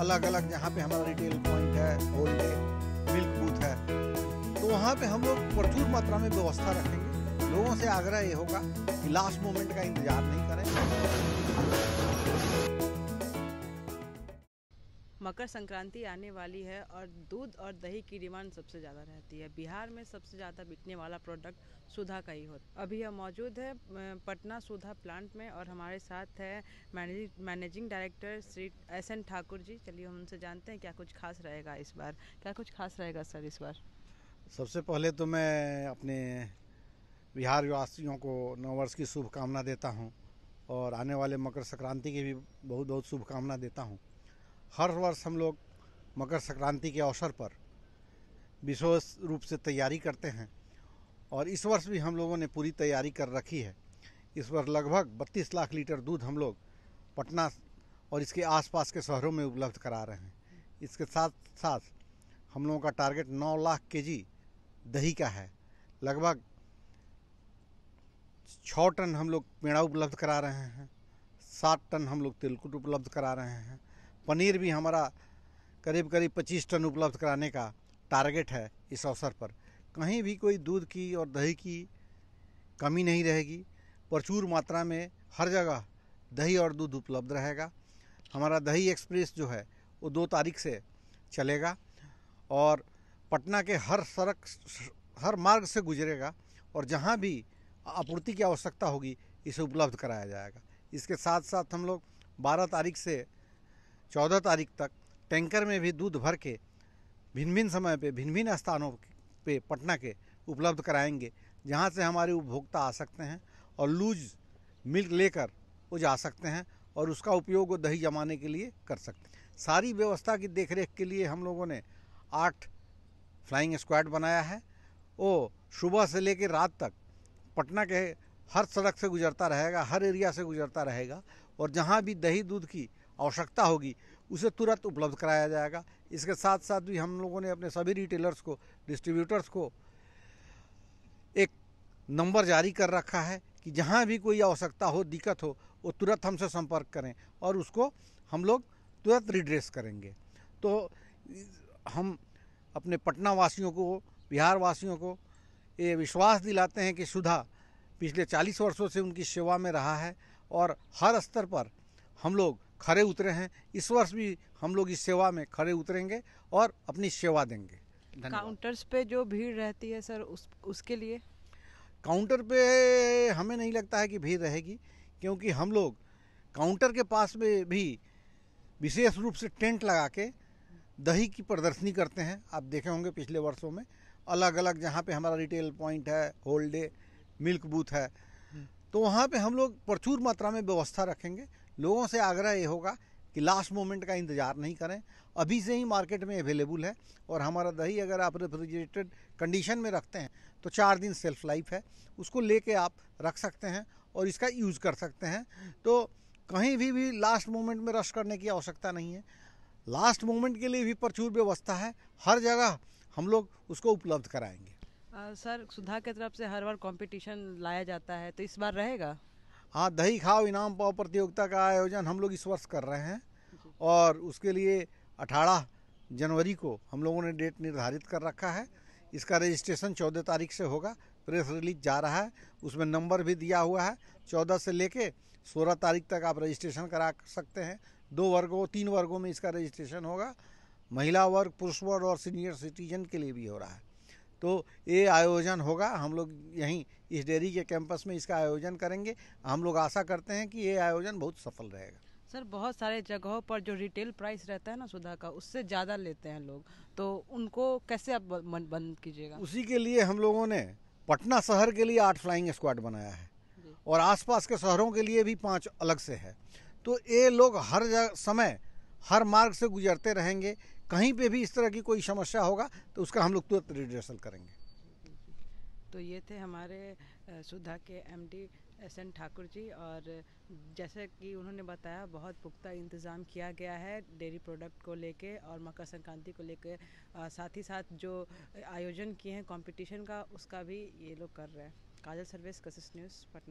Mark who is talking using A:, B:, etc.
A: अलग अलग जहाँ पे हमारा रिटेल पॉइंट है है मिल्क बूथ है तो वहाँ पे हम लोग प्रचुर मात्रा में व्यवस्था रखेंगे लोगों से आग्रह ये होगा कि लास्ट मोमेंट का इंतज़ार नहीं करें
B: मकर संक्रांति आने वाली है और दूध और दही की डिमांड सबसे ज़्यादा रहती है बिहार में सबसे ज़्यादा बिकने वाला प्रोडक्ट सुधा का ही होता अभी हम मौजूद है पटना सुधा प्लांट में और हमारे साथ है managing managing director Shri S N Thakur ji चलिए हम उनसे जानते हैं क्या कुछ खास रहेगा इस बार क्या कुछ खास रहेगा सर इस बार
A: सबसे पहले तो मैं अपने बिहार वासियों को नववर्ष की शुभकामना देता हूँ और आने वाले मकर संक्रांति की भी बहुत बहुत शुभकामना देता हूँ हर वर्ष हम लोग मकर संक्रांति के अवसर पर विशेष रूप से तैयारी करते हैं और इस वर्ष भी हम लोगों ने पूरी तैयारी कर रखी है इस वर्ष लगभग 32 लाख लीटर दूध हम लोग पटना और इसके आसपास के शहरों में उपलब्ध करा रहे हैं इसके साथ साथ हम लोगों का टारगेट 9 लाख के दही का है लगभग छः टन हम लोग पेड़ा उपलब्ध करा रहे हैं सात टन हम लोग तिलकुट उपलब्ध करा रहे हैं पनीर भी हमारा करीब करीब 25 टन उपलब्ध कराने का टारगेट है इस अवसर पर कहीं भी कोई दूध की और दही की कमी नहीं रहेगी प्रचुर मात्रा में हर जगह दही और दूध उपलब्ध रहेगा हमारा दही एक्सप्रेस जो है वो दो तारीख से चलेगा और पटना के हर सड़क हर मार्ग से गुजरेगा और जहाँ भी आपूर्ति की आवश्यकता होगी इसे उपलब्ध कराया जाएगा इसके साथ साथ हम लोग 12 तारीख से चौदह तारीख तक टैंकर में भी दूध भर के भिन्न भिन्न समय पे भिन्न भिन्न स्थानों पे पटना के उपलब्ध कराएंगे जहाँ से हमारे उपभोक्ता आ सकते हैं और लूज मिल्क लेकर वो जा सकते हैं और उसका उपयोग वो दही जमाने के लिए कर सकते हैं सारी व्यवस्था की देखरेख के लिए हम लोगों ने आठ फ्लाइंग स्क्वाड बनाया है वो सुबह से लेकर रात तक पटना के हर सड़क से गुजरता रहेगा हर एरिया से गुजरता रहेगा और जहाँ भी दही दूध की आवश्यकता होगी उसे तुरंत उपलब्ध कराया जाएगा इसके साथ साथ भी हम लोगों ने अपने सभी रिटेलर्स को डिस्ट्रीब्यूटर्स को एक नंबर जारी कर रखा है कि जहाँ भी कोई आवश्यकता हो दिक्कत हो वो तुरंत हमसे संपर्क करें और उसको हम लोग तुरंत रिड्रेस करेंगे तो हम अपने पटना वासियों को बिहार वासियों को ये विश्वास दिलाते हैं कि सुधा पिछले 40 वर्षों से उनकी सेवा में रहा है और हर स्तर पर हम लोग खड़े उतरे हैं इस वर्ष भी हम लोग इस सेवा में खड़े उतरेंगे और अपनी सेवा देंगे
B: काउंटर्स पे जो भीड़ रहती है सर उस उसके लिए काउंटर पे
A: हमें नहीं लगता है कि भीड़ रहेगी क्योंकि हम लोग काउंटर के पास में भी विशेष रूप से टेंट लगा के दही की प्रदर्शनी करते हैं आप देखे होंगे पिछले वर्षों में अलग अलग जहाँ पे हमारा रिटेल पॉइंट है होल्डे मिल्क बूथ है हम्म। तो वहाँ पे हम लोग प्रचुर मात्रा में व्यवस्था रखेंगे लोगों से आग्रह ये होगा कि लास्ट मोमेंट का इंतज़ार नहीं करें अभी से ही मार्केट में अवेलेबल है और हमारा दही अगर आप रेफ्रिजरेटेड कंडीशन में रखते हैं तो चार दिन सेल्फ लाइफ है उसको लेके आप रख सकते हैं और इसका यूज़ कर सकते हैं तो कहीं भी भी लास्ट मोमेंट में रश करने की आवश्यकता नहीं है लास्ट मोमेंट के लिए भी प्रचुर व्यवस्था है हर जगह हम लोग उसको उपलब्ध कराएंगे
B: आ, सर सुधा की तरफ से हर बार कंपटीशन लाया जाता है तो इस बार रहेगा
A: हाँ दही खाओ इनाम पाओ प्रतियोगिता का आयोजन हम लोग इस वर्ष कर रहे हैं और उसके लिए अठारह जनवरी को हम लोगों ने डेट निर्धारित कर रखा है इसका रजिस्ट्रेशन चौदह तारीख से होगा प्रेस रिलीज जा रहा है उसमें नंबर भी दिया हुआ है चौदह से लेके सोलह तारीख तक आप रजिस्ट्रेशन करा सकते हैं दो वर्गों तीन वर्गों में इसका रजिस्ट्रेशन होगा महिला वर्ग पुरुष वर्ग और सीनियर सिटीजन के लिए भी हो रहा है तो ये आयोजन होगा हम लोग यहीं इस डेयरी के कैंपस में इसका आयोजन करेंगे हम लोग आशा करते हैं कि ये आयोजन बहुत सफल रहेगा
B: सर बहुत सारे जगहों पर जो रिटेल प्राइस रहता है ना सुधा का उससे ज़्यादा लेते हैं लोग तो उनको कैसे आप बंद कीजिएगा
A: उसी के लिए हम लोगों ने पटना शहर के लिए आठ फ्लाइंग स्क्वाड बनाया है और आसपास के शहरों के लिए भी पांच अलग से है तो ये लोग हर समय हर मार्ग से गुजरते रहेंगे कहीं पे भी इस तरह की कोई समस्या होगा तो उसका हम लोग तुरंत रिड्रेसल करेंगे
B: तो ये थे हमारे सुधा के MD S N Thakur ji और जैसे कि उन्होंने बताया बहुत पुख्ता इंतज़ाम किया गया है डेयरी प्रोडक्ट को लेके और मकर संक्रांति को लेके साथ ही साथ जो आयोजन किए हैं कंपटीशन का उसका भी ये लोग कर रहे हैं काजल सर्विस कसिस न्यूज़ पटना